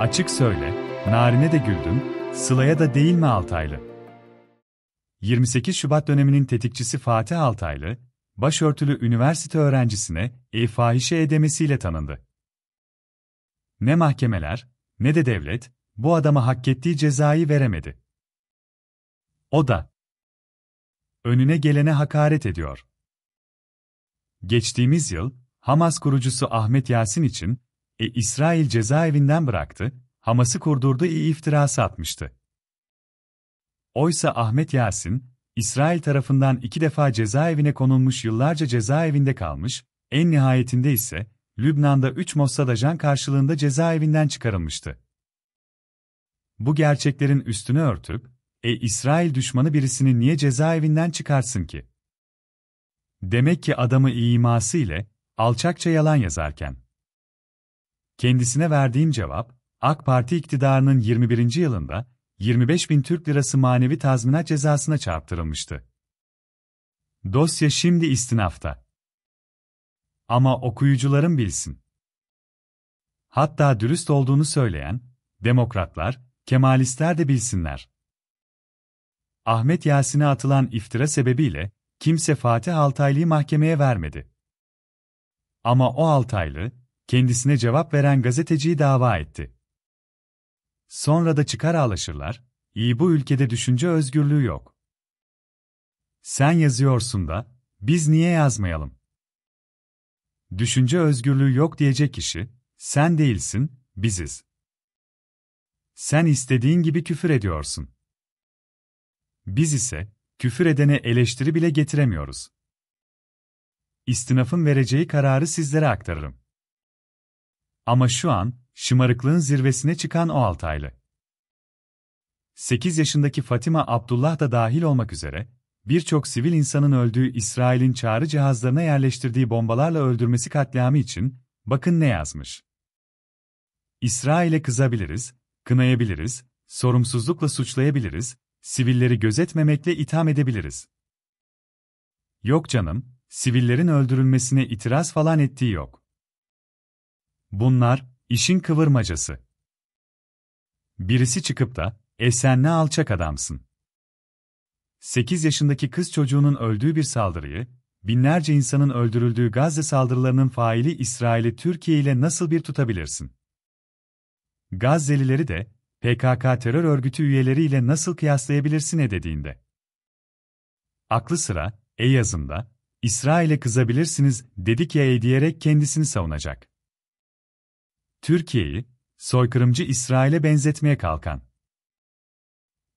Açık söyle, narine de güldün, Sıla'ya da değil mi Altaylı? 28 Şubat döneminin tetikçisi Fatih Altaylı, başörtülü üniversite öğrencisine e-fahişe edemesiyle tanındı. Ne mahkemeler, ne de devlet, bu adama hak ettiği cezayı veremedi. O da önüne gelene hakaret ediyor. Geçtiğimiz yıl, Hamas kurucusu Ahmet Yasin için e İsrail cezaevinden bıraktı, Hamas'ı kurdurdu e iftirası atmıştı. Oysa Ahmet Yasin, İsrail tarafından iki defa cezaevine konulmuş yıllarca cezaevinde kalmış, en nihayetinde ise Lübnan'da üç Mossad ajan karşılığında cezaevinden çıkarılmıştı. Bu gerçeklerin üstünü örtüp, e İsrail düşmanı birisini niye cezaevinden çıkarsın ki? Demek ki adamı iması ile, alçakça yalan yazarken, Kendisine verdiğim cevap, AK Parti iktidarının 21. yılında 25 bin Türk lirası manevi tazminat cezasına çarptırılmıştı. Dosya şimdi istinafta. Ama okuyucularım bilsin. Hatta dürüst olduğunu söyleyen, demokratlar, kemalistler de bilsinler. Ahmet Yasin'e atılan iftira sebebiyle kimse Fatih Altaylı'yı mahkemeye vermedi. Ama o Altaylı, kendisine cevap veren gazeteciyi dava etti. Sonra da çıkar ağlaşırlar, iyi bu ülkede düşünce özgürlüğü yok. Sen yazıyorsun da, biz niye yazmayalım? Düşünce özgürlüğü yok diyecek kişi, sen değilsin, biziz. Sen istediğin gibi küfür ediyorsun. Biz ise, küfür edene eleştiri bile getiremiyoruz. İstinafın vereceği kararı sizlere aktarırım. Ama şu an, şımarıklığın zirvesine çıkan o Altaylı. 8 yaşındaki Fatima Abdullah da dahil olmak üzere, birçok sivil insanın öldüğü İsrail'in çağrı cihazlarına yerleştirdiği bombalarla öldürmesi katliamı için, bakın ne yazmış. İsrail'e kızabiliriz, kınayabiliriz, sorumsuzlukla suçlayabiliriz, sivilleri gözetmemekle itham edebiliriz. Yok canım, sivillerin öldürülmesine itiraz falan ettiği yok. Bunlar işin kıvırmacası. Birisi çıkıp da, e sen ne alçak adamsın. 8 yaşındaki kız çocuğunun öldüğü bir saldırıyı, binlerce insanın öldürüldüğü Gazze saldırılarının faili İsrail'i Türkiye ile nasıl bir tutabilirsin? Gazze'lileri de PKK terör örgütü üyeleriyle nasıl kıyaslayabilirsin e dediğinde. Aklı sıra, e yazında, İsrail'e kızabilirsiniz dedik ya e diyerek kendisini savunacak. Türkiye'yi, soykırımcı İsrail'e benzetmeye kalkan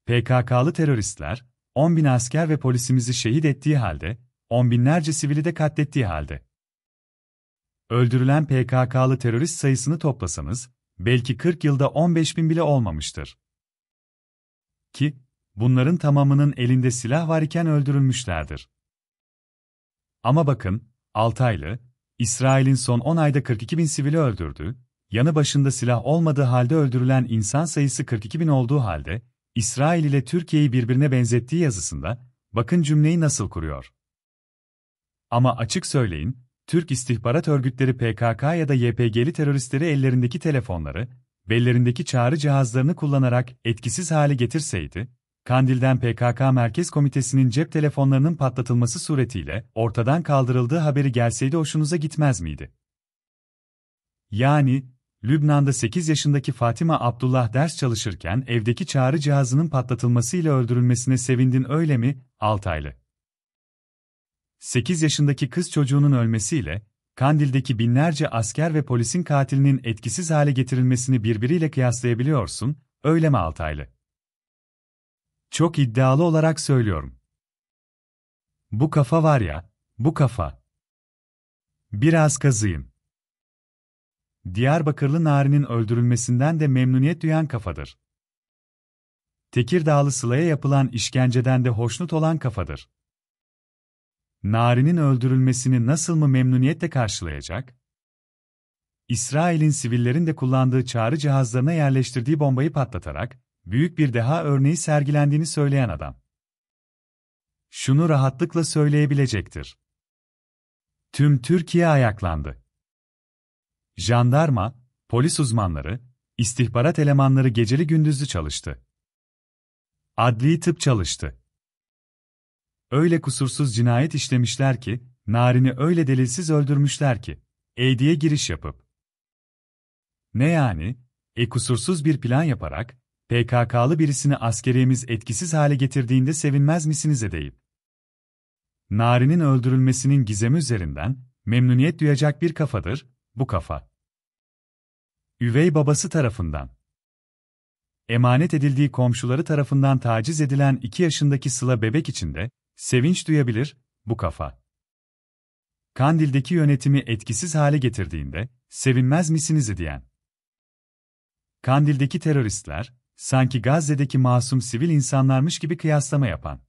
PKK'lı teröristler, 10 bin asker ve polisimizi şehit ettiği halde, on binlerce sivili de katlettiği halde. Öldürülen PKK'lı terörist sayısını toplasanız, belki 40 yılda 15 bin bile olmamıştır. Ki, bunların tamamının elinde silah var iken öldürülmüşlerdir. Ama bakın, Altaylı, İsrail'in son 10 ayda 42 bin sivili öldürdü, yanı başında silah olmadığı halde öldürülen insan sayısı 42 bin olduğu halde, İsrail ile Türkiye'yi birbirine benzettiği yazısında, bakın cümleyi nasıl kuruyor. Ama açık söyleyin, Türk istihbarat örgütleri PKK ya da YPG'li teröristleri ellerindeki telefonları, bellerindeki çağrı cihazlarını kullanarak etkisiz hale getirseydi, Kandil'den PKK Merkez Komitesi'nin cep telefonlarının patlatılması suretiyle ortadan kaldırıldığı haberi gelseydi hoşunuza gitmez miydi? Yani, Lübnan'da 8 yaşındaki Fatima Abdullah ders çalışırken evdeki çağrı cihazının patlatılmasıyla öldürülmesine sevindin öyle mi, Altaylı? 8 yaşındaki kız çocuğunun ölmesiyle, Kandil'deki binlerce asker ve polisin katilinin etkisiz hale getirilmesini birbiriyle kıyaslayabiliyorsun, öyle mi Altaylı? Çok iddialı olarak söylüyorum. Bu kafa var ya, bu kafa. Biraz kazıyın. Diyarbakırlı Nari'nin öldürülmesinden de memnuniyet duyan kafadır. Tekirdağlı Sıla'ya yapılan işkenceden de hoşnut olan kafadır. Nari'nin öldürülmesini nasıl mı memnuniyetle karşılayacak? İsrail'in sivillerin de kullandığı çağrı cihazlarına yerleştirdiği bombayı patlatarak, büyük bir deha örneği sergilendiğini söyleyen adam. Şunu rahatlıkla söyleyebilecektir. Tüm Türkiye ayaklandı jandarma, polis uzmanları, istihbarat elemanları geceli gündüzlü çalıştı. Adli tıp çalıştı. Öyle kusursuz cinayet işlemişler ki, Narin'i öyle delilsiz öldürmüşler ki, Eydi'ye giriş yapıp. Ne yani, e kusursuz bir plan yaparak, PKK'lı birisini askeriyemiz etkisiz hale getirdiğinde sevinmez misiniz edeyip. Narin'in öldürülmesinin gizemi üzerinden, memnuniyet duyacak bir kafadır, bu kafa. Üvey babası tarafından. Emanet edildiği komşuları tarafından taciz edilen 2 yaşındaki Sıla bebek içinde, sevinç duyabilir, bu kafa. Kandil'deki yönetimi etkisiz hale getirdiğinde, sevinmez misiniz diyen. Kandil'deki teröristler, sanki Gazze'deki masum sivil insanlarmış gibi kıyaslama yapan.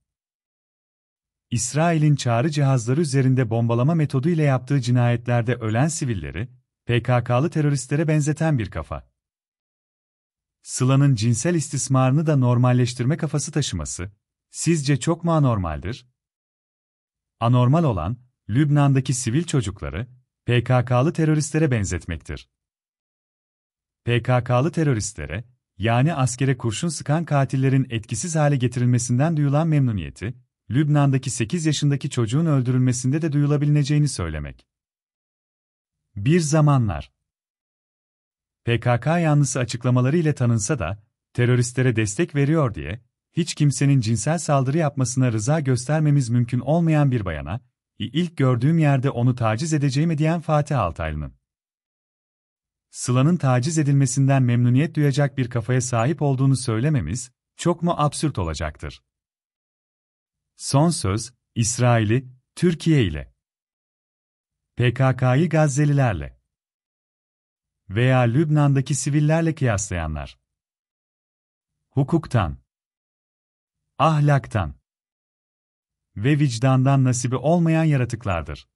İsrail'in çağrı cihazları üzerinde bombalama metodu ile yaptığı cinayetlerde ölen sivilleri, PKK'lı teröristlere benzeten bir kafa. Sıla'nın cinsel istismarını da normalleştirme kafası taşıması, sizce çok mu anormaldir? Anormal olan, Lübnan'daki sivil çocukları, PKK'lı teröristlere benzetmektir. PKK'lı teröristlere, yani askere kurşun sıkan katillerin etkisiz hale getirilmesinden duyulan memnuniyeti, Lübnan'daki 8 yaşındaki çocuğun öldürülmesinde de duyulabileceğini söylemek. Bir zamanlar PKK yanlısı açıklamaları ile tanınsa da teröristlere destek veriyor diye hiç kimsenin cinsel saldırı yapmasına rıza göstermemiz mümkün olmayan bir bayana ilk gördüğüm yerde onu taciz edeceğimi diyen Fatih Altaylı'nın Sıla'nın taciz edilmesinden memnuniyet duyacak bir kafaya sahip olduğunu söylememiz çok mu absürt olacaktır? Son söz İsrail'i Türkiye ile, PKK'yı Gazze'lilerle veya Lübnan'daki sivillerle kıyaslayanlar. Hukuktan, ahlaktan ve vicdandan nasibi olmayan yaratıklardır.